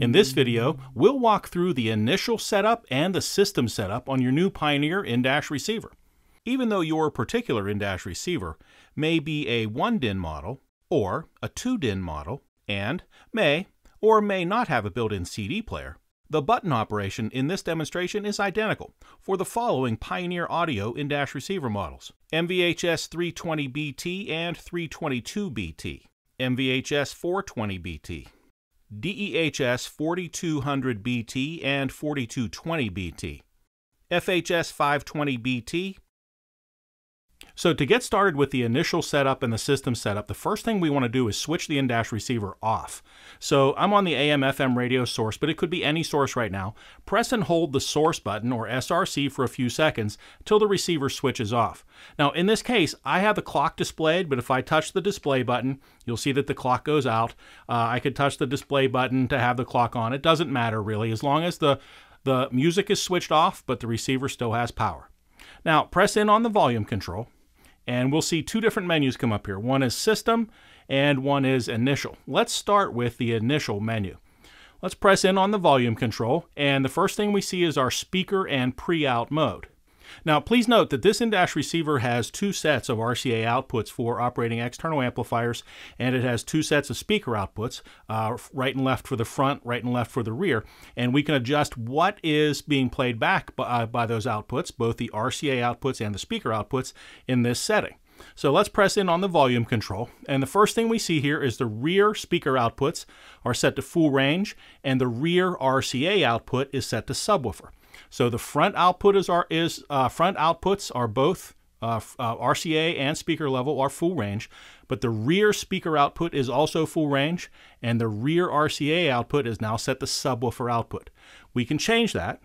In this video, we'll walk through the initial setup and the system setup on your new Pioneer in-dash receiver. Even though your particular in-dash receiver may be a 1-DIN model or a 2-DIN model and may or may not have a built-in CD player, the button operation in this demonstration is identical for the following Pioneer Audio in-dash receiver models, MVHS 320BT and 322BT, MVHS 420BT, DEHS 4200BT and 4220BT, FHS 520BT, so to get started with the initial setup and the system setup, the first thing we want to do is switch the in-dash receiver off. So I'm on the AM FM radio source, but it could be any source right now. Press and hold the source button or SRC for a few seconds till the receiver switches off. Now in this case, I have the clock displayed, but if I touch the display button, you'll see that the clock goes out. Uh, I could touch the display button to have the clock on. It doesn't matter really, as long as the the music is switched off, but the receiver still has power. Now press in on the volume control. And we'll see two different menus come up here. One is System and one is Initial. Let's start with the Initial menu. Let's press in on the volume control, and the first thing we see is our speaker and pre-out mode. Now, please note that this in-dash receiver has two sets of RCA outputs for operating external amplifiers, and it has two sets of speaker outputs, uh, right and left for the front, right and left for the rear. And we can adjust what is being played back by, uh, by those outputs, both the RCA outputs and the speaker outputs, in this setting. So let's press in on the volume control. And the first thing we see here is the rear speaker outputs are set to full range and the rear RCA output is set to subwoofer. So the front output is, our, is uh, front outputs are both uh, uh, RCA and speaker level are full range, but the rear speaker output is also full range, and the rear RCA output is now set to subwoofer output. We can change that.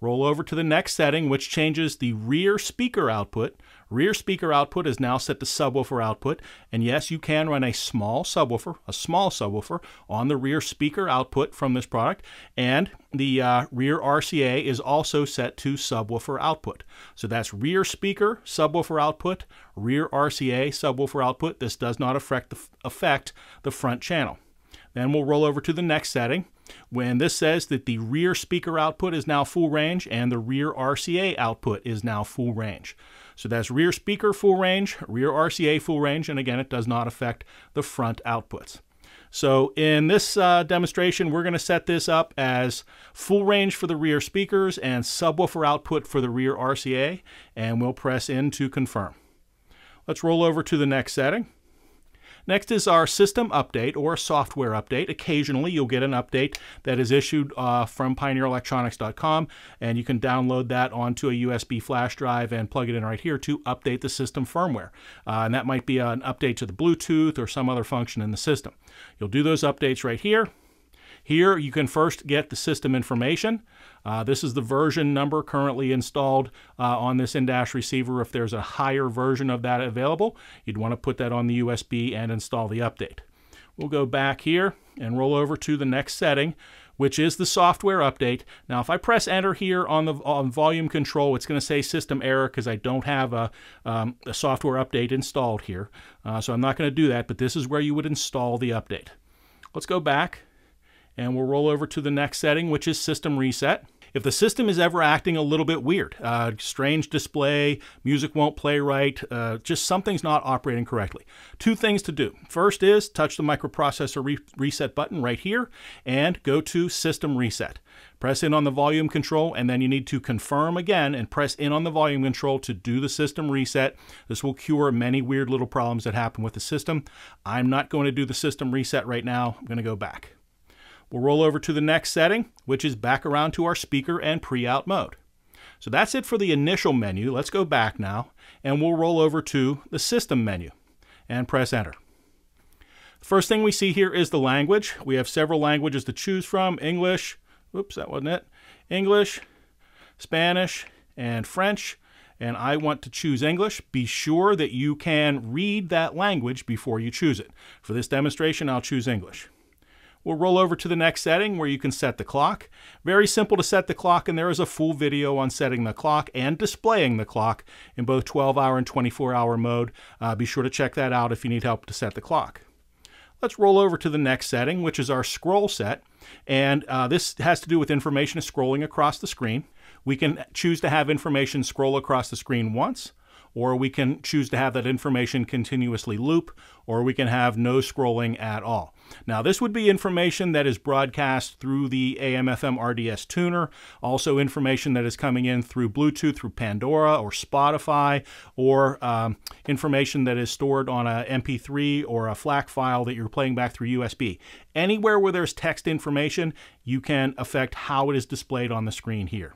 Roll over to the next setting, which changes the rear speaker output Rear speaker output is now set to subwoofer output, and yes, you can run a small subwoofer, a small subwoofer, on the rear speaker output from this product, and the uh, rear RCA is also set to subwoofer output. So that's rear speaker, subwoofer output, rear RCA, subwoofer output. This does not affect the, affect the front channel. Then we'll roll over to the next setting, when this says that the rear speaker output is now full range and the rear RCA output is now full range. So that's rear speaker full range, rear RCA full range, and again, it does not affect the front outputs. So in this uh, demonstration, we're going to set this up as full range for the rear speakers and subwoofer output for the rear RCA, and we'll press in to confirm. Let's roll over to the next setting. Next is our system update or software update. Occasionally you'll get an update that is issued uh, from pioneerelectronics.com and you can download that onto a USB flash drive and plug it in right here to update the system firmware. Uh, and that might be an update to the Bluetooth or some other function in the system. You'll do those updates right here. Here you can first get the system information. Uh, this is the version number currently installed uh, on this in-dash receiver. If there's a higher version of that available, you'd want to put that on the USB and install the update. We'll go back here and roll over to the next setting, which is the software update. Now, if I press enter here on the on volume control, it's going to say system error because I don't have a, um, a, software update installed here. Uh, so I'm not going to do that, but this is where you would install the update. Let's go back and we'll roll over to the next setting, which is system reset. If the system is ever acting a little bit weird, uh, strange display, music won't play right, uh, just something's not operating correctly. Two things to do. First is touch the microprocessor re reset button right here and go to system reset. Press in on the volume control and then you need to confirm again and press in on the volume control to do the system reset. This will cure many weird little problems that happen with the system. I'm not going to do the system reset right now. I'm going to go back. We'll roll over to the next setting, which is back around to our speaker and pre-out mode. So that's it for the initial menu. Let's go back now and we'll roll over to the system menu and press enter. First thing we see here is the language. We have several languages to choose from, English, oops, that wasn't it, English, Spanish, and French. And I want to choose English. Be sure that you can read that language before you choose it. For this demonstration, I'll choose English. We'll roll over to the next setting where you can set the clock. Very simple to set the clock, and there is a full video on setting the clock and displaying the clock in both 12 hour and 24 hour mode. Uh, be sure to check that out if you need help to set the clock. Let's roll over to the next setting, which is our scroll set. And uh, this has to do with information scrolling across the screen. We can choose to have information scroll across the screen once, or we can choose to have that information continuously loop, or we can have no scrolling at all. Now, this would be information that is broadcast through the AM/FM RDS tuner, also information that is coming in through Bluetooth, through Pandora or Spotify, or um, information that is stored on a MP3 or a FLAC file that you're playing back through USB. Anywhere where there's text information, you can affect how it is displayed on the screen here.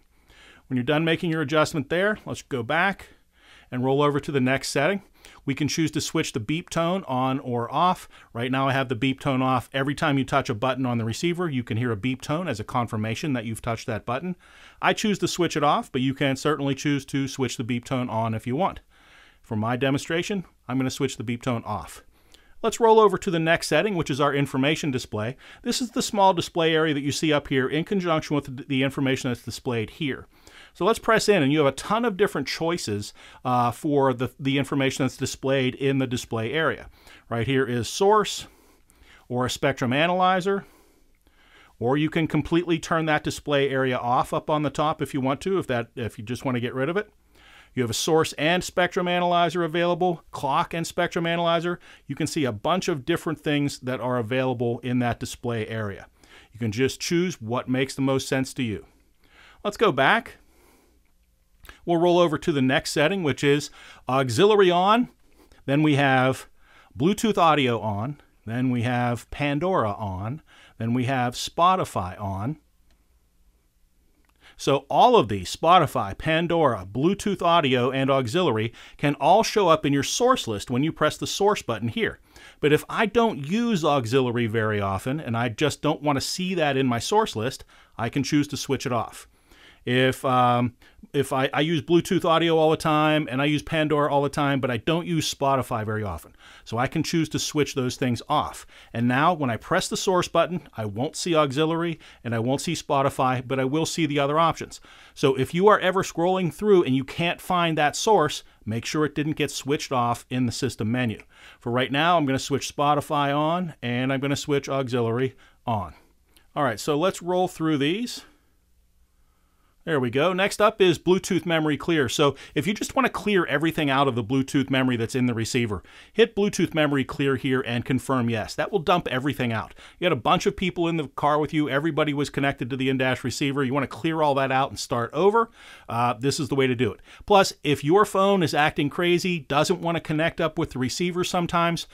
When you're done making your adjustment there, let's go back, and roll over to the next setting. We can choose to switch the beep tone on or off. Right now I have the beep tone off. Every time you touch a button on the receiver, you can hear a beep tone as a confirmation that you've touched that button. I choose to switch it off, but you can certainly choose to switch the beep tone on if you want. For my demonstration, I'm going to switch the beep tone off. Let's roll over to the next setting, which is our information display. This is the small display area that you see up here in conjunction with the information that's displayed here. So let's press in, and you have a ton of different choices uh, for the, the information that's displayed in the display area. Right here is source or a spectrum analyzer or you can completely turn that display area off up on the top if you want to if that if you just want to get rid of it you have a source and spectrum analyzer available clock and spectrum analyzer you can see a bunch of different things that are available in that display area you can just choose what makes the most sense to you let's go back we'll roll over to the next setting, which is auxiliary on. Then we have Bluetooth audio on. Then we have Pandora on. Then we have Spotify on. So all of these, Spotify, Pandora, Bluetooth audio, and auxiliary, can all show up in your source list when you press the source button here. But if I don't use auxiliary very often and I just don't want to see that in my source list, I can choose to switch it off. If um, if I, I use Bluetooth audio all the time and I use Pandora all the time, but I don't use Spotify very often. So I can choose to switch those things off. And now when I press the source button, I won't see auxiliary and I won't see Spotify, but I will see the other options. So if you are ever scrolling through and you can't find that source, make sure it didn't get switched off in the system menu. For right now, I'm going to switch Spotify on and I'm going to switch auxiliary on. All right, so let's roll through these. There we go. Next up is Bluetooth memory clear. So if you just want to clear everything out of the Bluetooth memory that's in the receiver, hit Bluetooth memory clear here and confirm yes. That will dump everything out. You had a bunch of people in the car with you. Everybody was connected to the in-dash receiver. You want to clear all that out and start over. Uh, this is the way to do it. Plus, if your phone is acting crazy, doesn't want to connect up with the receiver sometimes,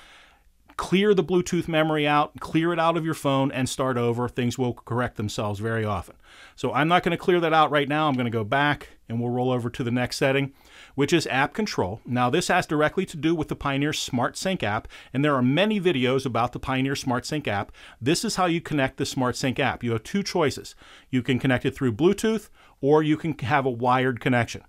clear the Bluetooth memory out, clear it out of your phone, and start over. Things will correct themselves very often. So I'm not going to clear that out right now. I'm going to go back and we'll roll over to the next setting, which is app control. Now, this has directly to do with the Pioneer Smart Sync app, and there are many videos about the Pioneer Smart Sync app. This is how you connect the Smart Sync app. You have two choices you can connect it through Bluetooth, or you can have a wired connection.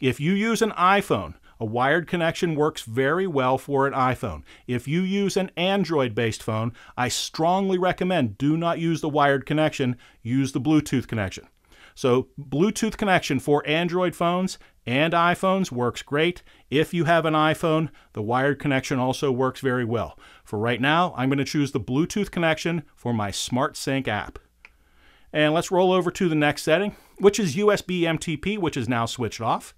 If you use an iPhone, a wired connection works very well for an iPhone. If you use an Android based phone, I strongly recommend do not use the wired connection, use the Bluetooth connection. So, Bluetooth connection for Android phones and iPhones works great. If you have an iPhone, the wired connection also works very well. For right now, I'm going to choose the Bluetooth connection for my SmartSync app. And let's roll over to the next setting, which is USB MTP, which is now switched off.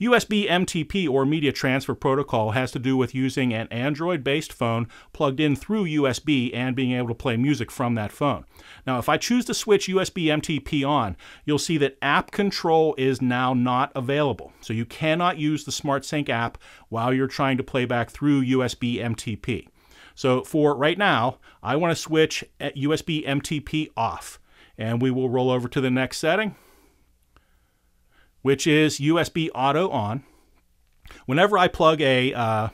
USB MTP or Media Transfer Protocol has to do with using an Android based phone plugged in through USB and being able to play music from that phone. Now, if I choose to switch USB MTP on, you'll see that app control is now not available. So you cannot use the SmartSync app while you're trying to play back through USB MTP. So for right now, I want to switch USB uh, MTP off and we will roll over to the next setting which is USB auto on. Whenever I plug a uh,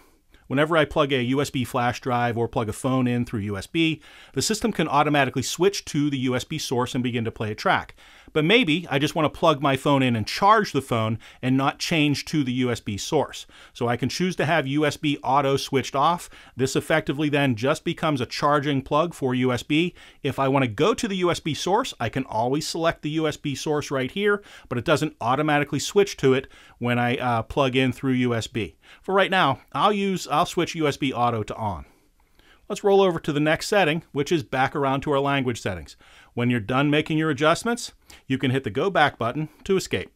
Whenever I plug a USB flash drive or plug a phone in through USB, the system can automatically switch to the USB source and begin to play a track. But maybe I just want to plug my phone in and charge the phone and not change to the USB source. So I can choose to have USB auto switched off. This effectively then just becomes a charging plug for USB. If I want to go to the USB source, I can always select the USB source right here, but it doesn't automatically switch to it when I uh, plug in through USB. For right now, I'll use I'll switch USB auto to on. Let's roll over to the next setting, which is back around to our language settings. When you're done making your adjustments, you can hit the go back button to escape.